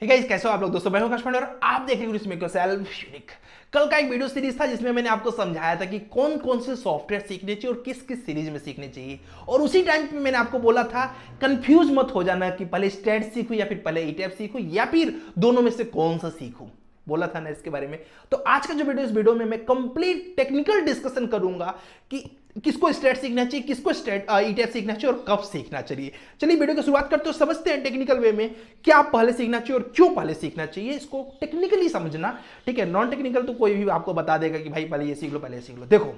ठीक है कैसे हो आप लोग दोस्तों मैं हूं कश्मीर और आप देख रहे हो सेल्फ यूनिक कल का एक वीडियो सीरीज था जिसमें मैंने आपको समझाया था कि कौन कौन से सॉफ्टवेयर सीखने चाहिए और किस किस सीरीज में सीखने चाहिए और उसी टाइम पे मैंने आपको बोला था कंफ्यूज मत हो जाना कि पहले स्टेट सीखू या फिर पहले ईटीएफ e सीखू या फिर दोनों में से कौन सा सीखू बोला था ना इसके बारे में तो आज का जो वीडियो इस वीडियो में मैं कंप्लीट टेक्निकल डिस्कशन करूंगा कि किसको स्टेट सीखना चाहिए किसको स्टेट ई सीखना चाहिए और कब सीखना चाहिए चलिए वीडियो की शुरुआत करते हो समझते हैं टेक्निकल वे में क्या पहले सीखना चाहिए और क्यों पहले सीखना चाहिए इसको टेक्निकली समझना ठीक है नॉन टेक्निकल तो कोई भी आपको बता देगा कि भाई पहले ये सीख लो पहले सीख लो देखो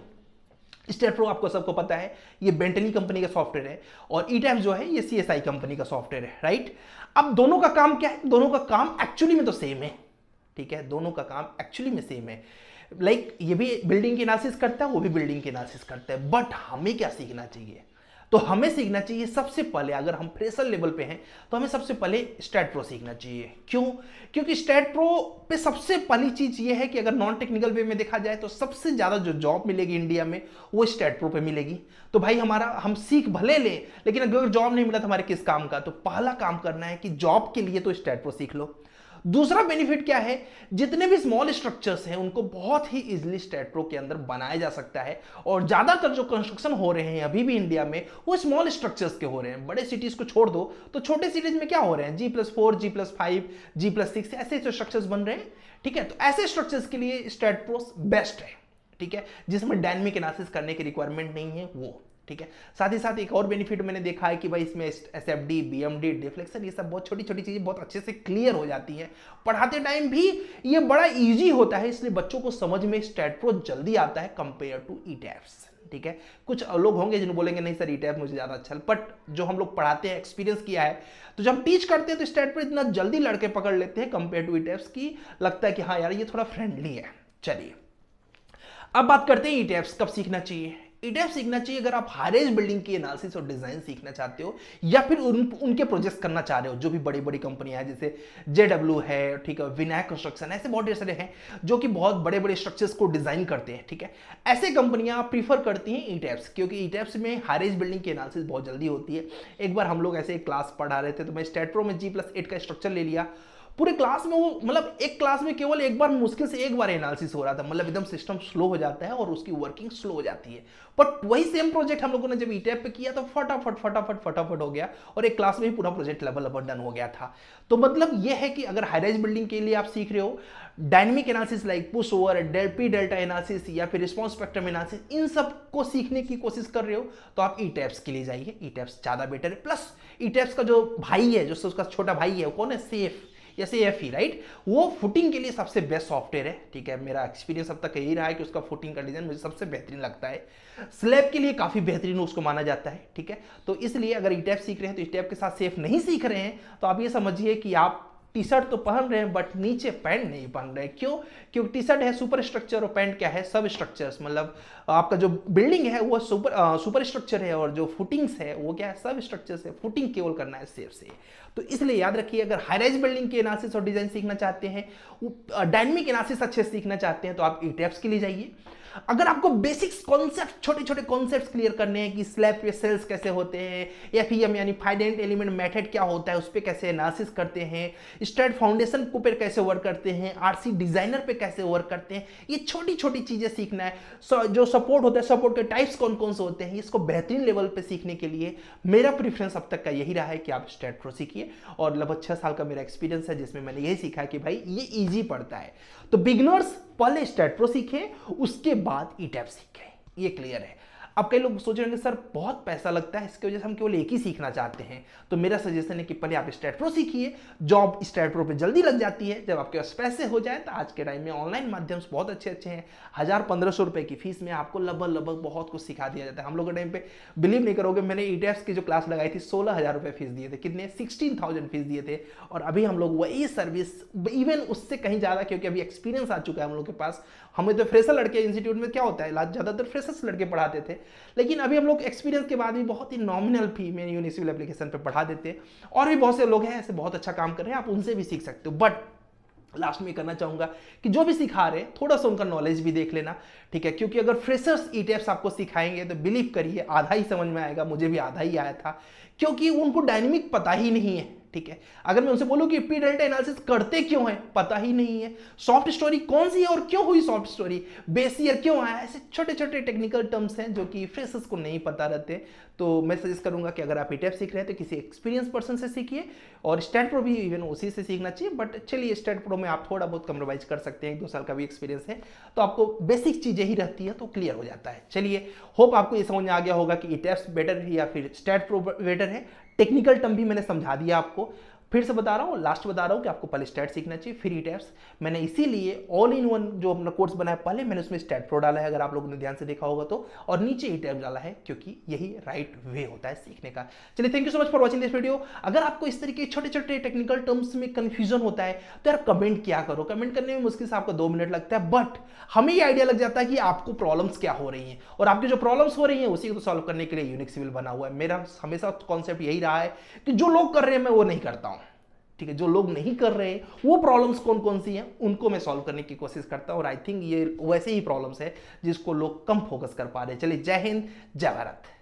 स्टेट प्रो आपको सबको पता है ये बेंटली कंपनी का सॉफ्टवेयर है और ई e टाइम जो है ये सी कंपनी का सॉफ्टवेयर है राइट अब दोनों का काम क्या है दोनों का काम एक्चुअली में तो सेम है ठीक है दोनों का काम एक्चुअली में सेम है लाइक like, ये भी बिल्डिंग की एनालिसिस करता है वो भी बिल्डिंग की एनालिसिस करता है बट हमें क्या सीखना चाहिए तो हमें सीखना चाहिए सबसे पहले अगर हम फ्रेशर लेवल पे हैं तो हमें सबसे पहले स्टेट प्रो सीखना चाहिए क्यों क्योंकि स्टेट प्रो पे सबसे पहली चीज़ ये है कि अगर नॉन टेक्निकल वे में देखा जाए तो सबसे ज़्यादा जो जॉब मिलेगी इंडिया में वो स्टेट प्रो पे मिलेगी तो भाई हमारा हम सीख भले ले लेकिन अगर जॉब नहीं मिला तो हमारे किस काम का तो पहला काम करना है कि जॉब के लिए तो स्टेट प्रो सीख लो दूसरा बेनिफिट क्या है जितने भी स्मॉल स्ट्रक्चर्स हैं उनको बहुत ही इजिली स्टेट प्रो के अंदर बनाया जा सकता है और ज्यादातर जो कंस्ट्रक्शन हो रहे हैं अभी भी इंडिया में वो स्मॉल स्ट्रक्चर्स के हो रहे हैं बड़े सिटीज को छोड़ दो तो छोटे सिटीज में क्या हो रहे हैं G plus four G plus five G plus six ऐसे जो स्ट्रक्चर्स बन रहे हैं ठीक है तो ऐसे स्ट्रक्चर्स के लिए स्टेट प्रोस बेस्ट है ठीक है जिसमें डायनमिक एनालिसिस करने की रिक्वायरमेंट नहीं है वो ठीक है साथ ही साथ एक और बेनिफिट मैंने देखा है कि भाई इसमें S F D B M D deflection ये सब बहुत छोटी छोटी चीज़ें बहुत अच्छे से क्लियर हो जाती हैं पढ़ाते टाइम भी ये बड़ा ईजी होता है इसलिए बच्चों को समझ में स्टेट प्रो जल्दी आता है कंपेयर टू ई टैप्स ठीक है कुछ लोग होंगे जिन्हें बोलेंगे नहीं सर ई e मुझे ज़्यादा अच्छा बट जो हम लोग पढ़ाते हैं एक्सपीरियंस किया है तो जब टीच करते हैं तो स्टेट पर इतना जल्दी लड़के पकड़ लेते हैं कंपेयर टू ई की लगता है कि हाँ यार ये थोड़ा फ्रेंडली है चलिए अब बात करते हैं ई e कब सीखना चाहिए ईडीएफ सीखना चाहिए अगर आप हारेज बिल्डिंग की एनालिसिस और डिजाइन सीखना चाहते हो या फिर उन उनके प्रोजेक्ट करना चाह रहे हो जो भी बड़ी बड़ी कंपनियां हैं जैसे जेडब्ल्यू है ठीक है विनायक कंस्ट्रक्शन ऐसे बहुत ढेर सारे हैं जो कि बहुत बड़े बड़े स्ट्रक्चर्स को डिजाइन करते हैं ठीक है ऐसे कंपनियां प्रीफर करती हैं ईटेप्स क्योंकि ईटेप्स में हारेज बिल्डिंग की एनालिसिस बहुत जल्दी होती है एक बार हम लोग ऐसे एक क्लास पढ़ा रहे थे तो मैं स्टेट प्रो में जी प्लस एट का स्ट्रक्चर ले लिया पूरे क्लास में वो मतलब एक क्लास में केवल एक बार मुश्किल से एक बार एनालिसिस हो रहा था मतलब एकदम सिस्टम स्लो हो जाता है और उसकी वर्किंग स्लो हो जाती है बट वही सेम प्रोजेक्ट हम लोगों ने जब ईटेप e पे किया तो फटाफट फटाफट फटाफट हो गया और एक क्लास में ही पूरा प्रोजेक्ट लेवल अपर डन हो गया था तो मतलब ये है कि अगर हाईराइज बिल्डिंग के लिए आप सीख रहे हो dynamic analysis like pushover डेल्पी डेल्टा एनालिसिस या फिर रिस्पॉन्स स्पेक्ट्रम एनालिसिस इन सब को सीखने की कोशिश कर रहे हो तो आप ई e टैप्स के लिए जाइए ई टैप्स ज़्यादा बेटर है प्लस ई टैप्स का जो भाई है जो उसका छोटा भाई है वो कौन है सेफ जैसे एफ राइट वो फुटिंग के लिए सबसे बेस्ट सॉफ्टवेयर है ठीक है मेरा एक्सपीरियंस अब तक यही रहा है कि उसका फुटिंग का डिजाइन मुझे सबसे बेहतरीन लगता है स्लैब के लिए काफ़ी बेहतरीन उसको माना जाता है ठीक है तो इसलिए अगर ई e सीख रहे हैं तो ई e के साथ सेफ नहीं सीख रहे हैं तो आप ये समझिए कि आप टी शर्ट तो पहन रहे हैं बट नीचे पैंट नहीं पहन रहे क्यों क्योंकि टी शर्ट है सुपर स्ट्रक्चर और पैंट क्या है सब स्ट्रक्चर मतलब आपका जो बिल्डिंग है वो सुपर आ, सुपर स्ट्रक्चर है और जो फुटिंग्स है वो क्या है सब स्ट्रक्चर है फुटिंग केवल करना है सेफ से तो इसलिए याद रखिए अगर हाईराइज बिल्डिंग के एनालिसिस और डिजाइन सीखना चाहते हैं डायनमिक एनालिसिस अच्छे से सीखना चाहते हैं तो आप ई e के लिए जाइए अगर आपको बेसिक्स कॉन्सेप्ट छोटे छोटे कॉन्सेप्ट क्लियर करने हैं कि स्लैब पे सेल्स कैसे होते हैं एफ यानी फाइडेंट एलिमेंट मेथड क्या होता है उस पर कैसे एनालिसिस करते हैं स्टेट फाउंडेशन पे कैसे वर्क करते हैं आरसी डिजाइनर पे कैसे वर्क करते हैं ये छोटी छोटी चीज़ें सीखना है जो सपोर्ट होता है सपोर्ट के टाइप्स कौन कौन से होते हैं इसको बेहतरीन लेवल पर सीखने के लिए मेरा प्रिफरेंस अब तक का यही रहा है कि आप स्टेट प्रो सीखिए और लगभग छह साल का मेरा एक्सपीरियंस है जिसमें मैंने यही सीखा कि भाई ये ईजी पड़ता है तो बिगनर्स पहले स्टेट प्रो सीखें उसके बाद ई e टैप सीखें ये क्लियर है अब कई लोग सोच रहे होंगे सर बहुत पैसा लगता है इसकी वजह से हम केवल एक ही सीखना चाहते हैं तो मेरा सजेशन है कि पहले आप स्टेट प्रो सीखिए जॉब स्टेट प्रो पर जल्दी लग जाती है जब आपके पास पैसे हो जाए तो आज के टाइम में ऑनलाइन माध्यम बहुत अच्छे अच्छे हैं हज़ार पंद्रह सौ रुपये की फीस में आपको लगभग लगभग बहुत कुछ सिखा दिया जाता है हम लोग के टाइम पे बिलीव नहीं करोगे मैंने ई e की जो क्लास लगाई थी सोलह हज़ार रुपये फीस दिए थे कितने सिक्सटीन थाउजेंड फीस दिए थे और अभी हम लोग वही सर्विस इवन उससे कहीं ज़्यादा क्योंकि अभी एक्सपीरियंस आ चुका है हम लोग के पास हमें तो फ्रेशर लड़के इंस्टीट्यूट में क्या होता है ज़्यादातर फ्रेशर्स लड़के पढ़ाते थे लेकिन अभी हम लोग एक्सपीरियंस के बाद भी बहुत ही नॉमिनल फी में यूनिसिवल एप्लीकेशन पर पढ़ा देते हैं और भी बहुत से लोग हैं ऐसे बहुत अच्छा काम कर रहे हैं आप उनसे भी सीख सकते हो बट लास्ट में करना चाहूंगा कि जो भी सिखा रहे थोड़ा सा उनका नॉलेज भी देख लेना ठीक है क्योंकि अगर फ्रेशर्स ई e आपको सिखाएंगे तो बिलीव करिए आधा ही समझ में आएगा मुझे भी आधा ही आया था क्योंकि उनको डायनेमिक पता ही नहीं है ठीक है अगर मैं उनसे बोलू कि पी डेल्टा एनालिसिस करते क्यों है पता ही नहीं है सॉफ्ट स्टोरी कौन सी है और क्यों हुई सॉफ्ट स्टोरी बेसियर क्यों आया ऐसे छोटे छोटे टेक्निकल टर्म्स हैं जो कि फ्रेशर्स को नहीं पता रहते तो मैं सजेस्ट करूंगा कि अगर आप ई e सीख रहे हैं तो किसी एक्सपीरियंस पर्सन से सीखिए और स्टैंड प्रो भी इवन उसी से सीखना चाहिए बट चलिए स्टैंड प्रो में आप थोड़ा बहुत कम्प्रोमाइज कर सकते हैं एक दो साल का भी एक्सपीरियंस है तो आपको बेसिक चीज़ें ही रहती है तो क्लियर हो जाता है चलिए होप आपको ये समझ में आ गया होगा कि ई बेटर है या फिर स्टैंड प्रो बेटर है टेक्निकल टर्म भी मैंने समझा दिया आपको फिर से बता रहा हूँ लास्ट बता रहा हूँ कि आपको पहले स्टैट सीखना चाहिए फिर ई टैप्स मैंने इसीलिए ऑल इन वन जो अपना कोर्स बनाया पहले मैंने उसमें स्टैट प्रो डाला है अगर आप लोगों ने ध्यान से देखा होगा तो और नीचे ई टैप डाला है क्योंकि यही राइट वे होता है सीखने का चलिए thank you so much for watching this video अगर आपको इस तरीके छोटे छोटे टेक्निकल टर्म्स में कन्फ्यूजन होता है तो यार कमेंट क्या करो कमेंट करने में मुश्किल से आपको दो मिनट लगता है बट हमें ये आइडिया लग जाता है कि आपको प्रॉब्लम्स क्या हो रही हैं और आपकी जो प्रॉब्लम्स हो रही हैं उसी को सॉल्व तो करने के लिए यूनिक सिविल बना हुआ है मेरा हमेशा कॉन्सेप्ट यही रहा है कि जो लोग कर रहे हैं मैं वो नहीं करता हूँ ठीक है जो लोग नहीं कर रहे वो प्रॉब्लम्स कौन कौन सी हैं उनको मैं सॉल्व करने की कोशिश करता हूँ और आई थिंक ये वैसे ही प्रॉब्लम्स है जिसको लोग कम फोकस कर पा रहे चलिए जय हिंद जय भारत